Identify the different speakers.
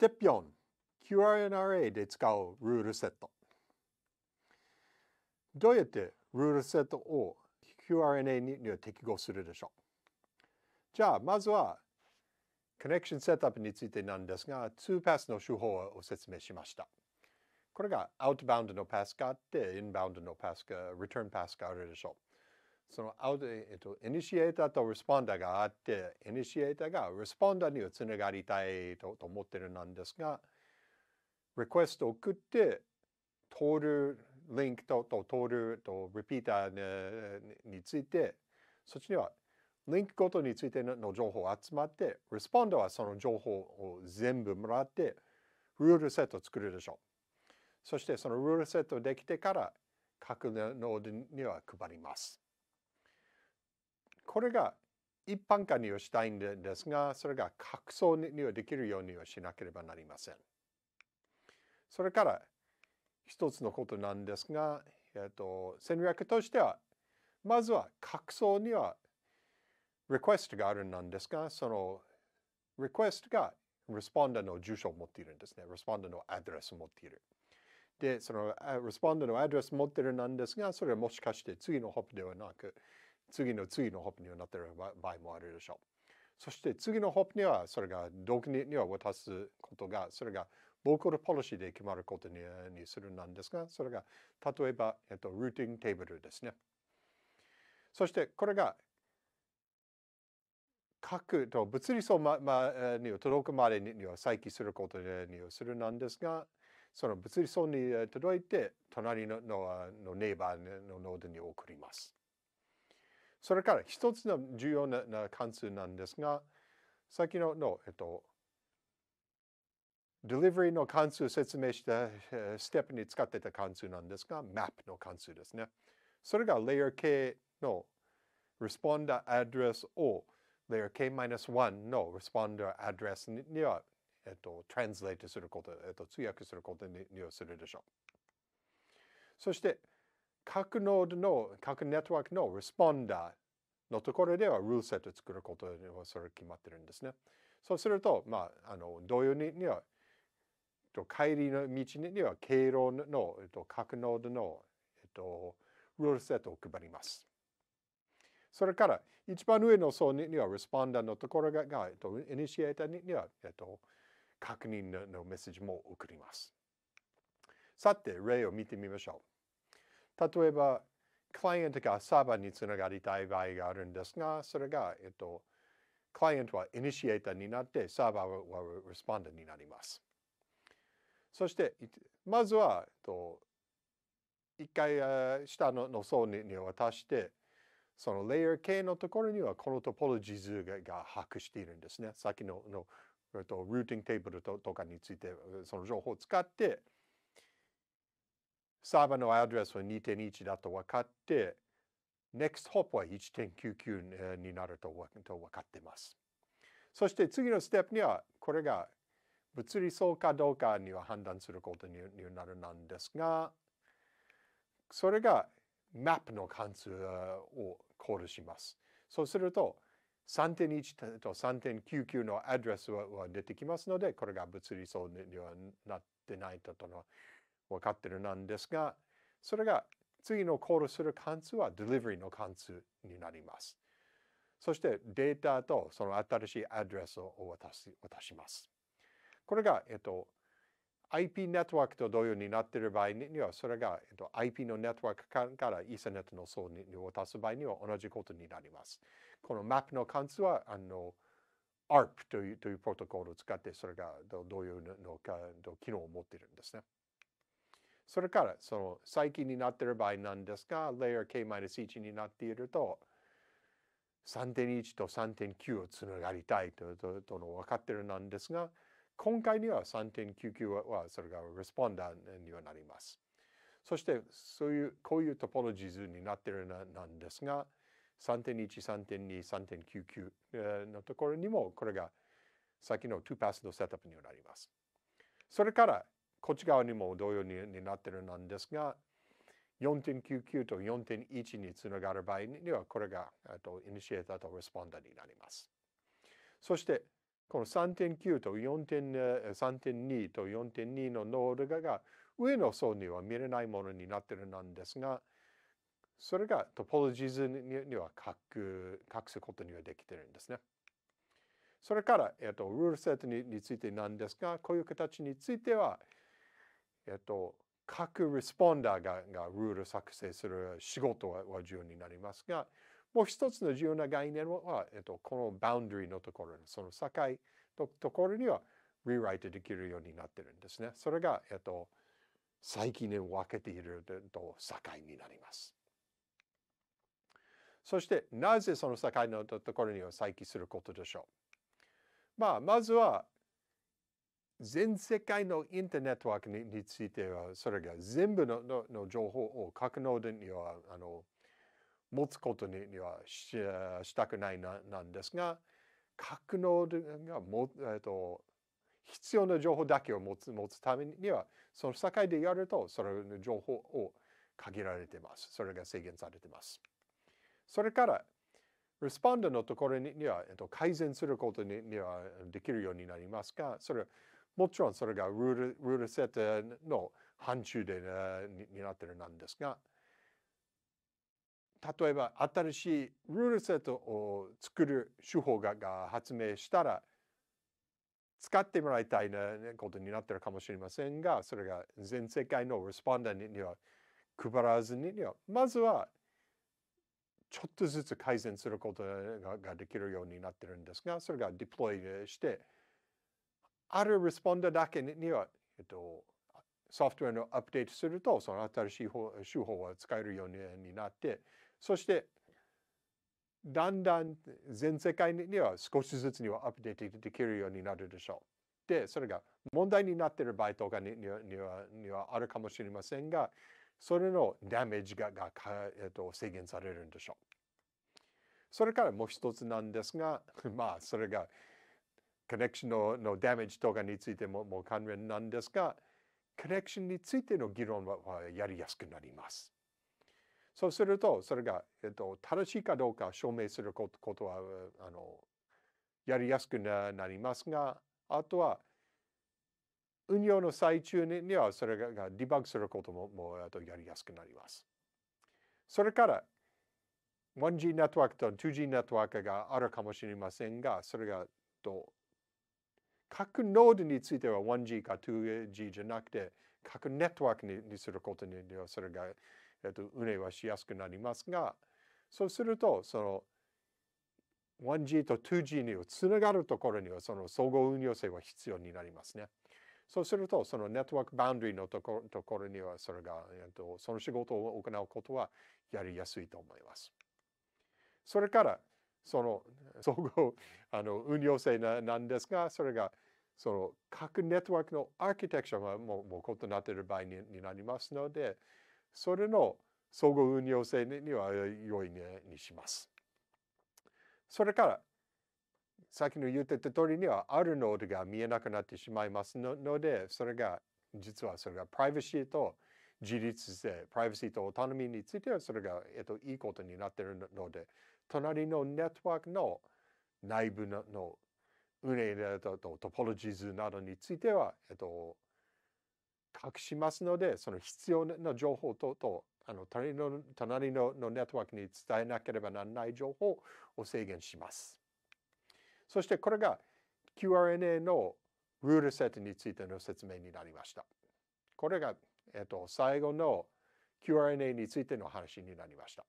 Speaker 1: ステップ 4QRNRA で使うルールセットどうやってルールセットを QRNA に適合するでしょうじゃあまずはコネクションセットアップについてなんですが2パスの手法を説明しましたこれがアウトバウンドのパスがあってインバウンドのパスがリターンパスがあるでしょうそのアウト、えっと、イニシエーターとレスポンダーがあって、イニシエーターがレスポンダーにつながりたいとと思ってるなんですが、リクエストを送って、通るリンクとと通るとリピーターについて、そっちにはリンクごとについての情報を集まって、レスポンダーはその情報を全部もらって、ルールセットを作るでしょう。そしてそのルールセットできてから、各ノードには配ります。これが一般化にはしたいんですが、それが拡散にはできるようにはしなければなりません。それから一つのことなんですが、えっと、戦略としては、まずは拡散にはリクエストがあるんですが、そのリクエストが responder の住所を持っているんですね。responder のアドレスを持っている。で、その responder のアドレスを持っているなんですが、それはもしかして次のホップではなく、次の次のホプにはなっている場合もあるでしょう。そして次のホプにはそれが独期には渡すことが、それがボーカルポリシーで決まることにするなんですが、それが例えば、えっと、ルーティングテーブルですね。そしてこれが核と物理層、まま、に届くまでには再起することにするなんですが、その物理層に届いて隣のののネイバーのノードに送ります。それから一つの重要な関数なんですが、さ先のの、えっと、デリバリーの関数説明したステップに使ってた関数なんですが、map の関数ですね。それが layer k の responder address を layer k-1 の responder address には、えっと、translate すること、えっと、通訳することに利するでしょう。そして、各ノードの、各ネットワークのレスポンダーのところではルールセットを作ることはそれ決まってるんですね。そうすると、まあ、あの同様にには帰りの道には経路の、えっと、各ノードの、えっと、ルールセットを配ります。それから一番上の層にはレスポンダーのところがが、えっと、イニシエーターには、えっと、確認のメッセージも送ります。さて例を見てみましょう。例えば、クライアントがサーバーにつながりたい場合があるんですが、それが、えっと、クライアントはイニシエーターになって、サーバーはレスポンダーになります。そして、まずは、えっと、一回下のの層に渡して、そのレイヤー系のところにはこのトポロジー図がが把握しているんですね。さっきのの、えっと、ルーティングテーブルととかについて、その情報を使って、サーバーのアドレスは2.1だと分かって、NextHop は1.99になると分かっています。そして次のステップには、これが物理層かどうかには判断することになるなんですが、それが Map の関数をコールします。そうすると、3.1と3.99のアドレスは出てきますので、これが物理層にはなってないとの分かってるなんですが、それが次のコールする関数は delivery の関数になります。そしてデータとその新しいアドレスを渡し渡します。これが、えっと、IP ネットワークと同様になっている場合には、それが、えっと、IP のネットワークからイーサネットの層に渡す場合には同じことになります。このマップの関数は、あの、ARP というというプロトコルを使って、それがどういうの機能を持っているんですね。それからその最近になっている場合なんですが、レイヤー K-1 になっていると、3.1と3.9をつながりたいととの分かってるなんですが、今回には3.99はそれがレスポンダーにはなります。そしてそういうこういうトポロジーズになってるなんですが、3.1,3.2,3.99のところにもこれが先の2パスのセットアップにはなります。それからこっち側にも同様になってるなんですが、4.99と4.1につながる場合には、これが、えと、イニシエーターとレスポンダーになります。そして、この3.9と3.2と4.2のノードが上の層には見れないものになってるなんですが、それがトポロジーズには隠すことにはできてるんですね。それから、えっと、ルールセットについてなんですが、こういう形については、えっと、各レスポンダーががルール作成する仕事は重要になりますが、もう一つの重要な概念は、えっと、このバウンダリーのところ、その境のところにはリライトできるようになってるんですね。それが、えっと、最近に分けていると境になります。そして、なぜその境のところには再起することでしょう。まあ、まずは、全世界のインターネットワークについては、それが全部ののの情報を格納でにはあの持つことににはししたくないななんですが、格納がも、えと、必要な情報だけを持つ持つためには、その境でやると、それの情報を限られています。それが制限されています。それから、レスポンドのところには、えと、改善することにはできるようになりますが、それはもちろんそれがルールルールットの範疇で、ね、になってるなんですが例えば新しいルールセットを作る手法がが発明したら使ってもらいたいなことになってるかもしれませんがそれが全世界のレスポンダーには配らずにはまずはちょっとずつ改善することができるようになってるんですがそれがデプロイしてあるレスポンダーだけには、えっと、ソフトウェアのアップデートすると、その新しい手法は使えるようになって、そして、だんだん全世界には少しずつにはアップデートできるようになるでしょう。で、それが問題になっている場合とかににはにはあるかもしれませんが、それのダメージががえっと、制限されるんでしょう。それからもう一つなんですが、まあ、それが、コネクションののダメージとかについてももう関連なんですが、コネクションについての議論はやりやすくなります。そうすると、それが、えっと、正しいかどうか証明することは、あの、やりやすくなりますが、あとは、運用の最中にはそれがディバッグすることももうあとやりやすくなります。それから 1G ネットワークと 2G ネットワークがあるかもしれませんが、それがと各ノードについては 1G か 2G じゃなくて、各ネットワークにすることにはそれが、えっと、運営はしやすくなりますが、そうすると、その 1G と 2G につながるところにはその総合運用性は必要になりますね。そうすると、そのネットワークバウンドリーのところところにはそれが、えっと、その仕事を行うことはやりやすいと思います。それから、その総合あの運用性ななんですが、それがその各ネットワークのアーキテクョンがももう異なっている場合にになりますので、それの総合運用性には良いにします。それから、先の言ってた通りにはあるノードが見えなくなってしまいますので、それが、実はそれがプライバシーと自立性プライバシーとオートノミーについてはそれが、えっと、いいことになっているので隣のネットワークの内部のの運営だとトポロジーズなどについては、えっと、隠しますのでその必要な情報ととあの隣の隣ののネットワークに伝えなければならない情報を制限します。そしてこれが QRNA のルールセットについての説明になりました。これがえっと、最後の Q&A についての話になりました。